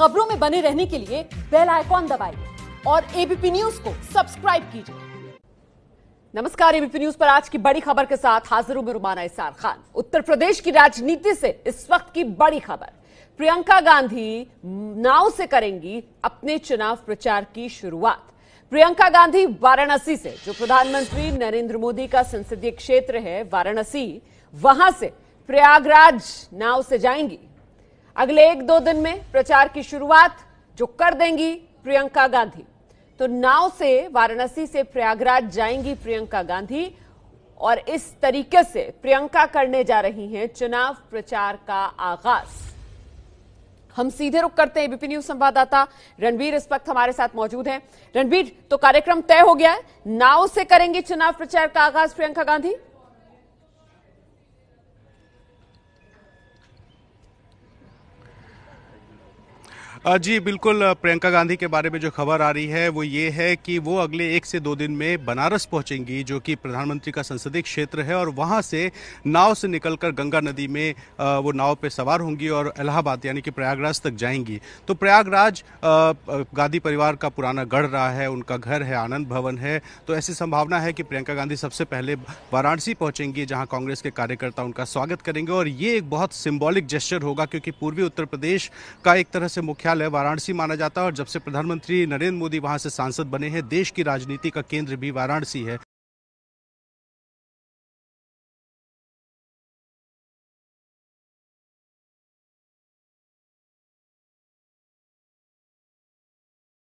खबरों में बने रहने के लिए बेल आइकॉन दबाइए और एबीपी न्यूज को सब्सक्राइब कीजिए नमस्कार एबीपी न्यूज पर आज की बड़ी खबर के साथ हाजिर हूं रुमाना इसार खान उत्तर प्रदेश की राजनीति से इस वक्त की बड़ी खबर प्रियंका गांधी नाव से करेंगी अपने चुनाव प्रचार की शुरुआत प्रियंका गांधी वाराणसी से जो प्रधानमंत्री नरेंद्र मोदी का संसदीय क्षेत्र है वाराणसी वहां से प्रयागराज नाव से जाएंगी अगले एक दो दिन में प्रचार की शुरुआत जो कर देंगी प्रियंका गांधी तो नाव से वाराणसी से प्रयागराज जाएंगी प्रियंका गांधी और इस तरीके से प्रियंका करने जा रही हैं चुनाव प्रचार का आगाज हम सीधे रुक करते हैं एबीपी न्यूज संवाददाता रणबीर इस वक्त हमारे साथ मौजूद हैं रणबीर तो कार्यक्रम तय हो गया है नाव से करेंगी चुनाव प्रचार का आगाज प्रियंका गांधी जी बिल्कुल प्रियंका गांधी के बारे में जो खबर आ रही है वो ये है कि वो अगले एक से दो दिन में बनारस पहुंचेंगी जो कि प्रधानमंत्री का संसदीय क्षेत्र है और वहां से नाव से निकलकर गंगा नदी में वो नाव पे सवार होंगी और इलाहाबाद यानी कि प्रयागराज तक जाएंगी तो प्रयागराज गांधी परिवार का पुराना गढ़ रहा है उनका घर है आनंद भवन है तो ऐसी संभावना है कि प्रियंका गांधी सबसे पहले वाराणसी पहुंचेंगी जहाँ कांग्रेस के कार्यकर्ता उनका स्वागत करेंगे और ये एक बहुत सिम्बॉलिक जेस्चर होगा क्योंकि पूर्वी उत्तर प्रदेश का एक तरह से मुख्य मुख्यालय वाराणसी माना जाता है और जब से प्रधानमंत्री नरेंद्र मोदी वहां से सांसद बने हैं देश की राजनीति का केंद्र भी वाराणसी है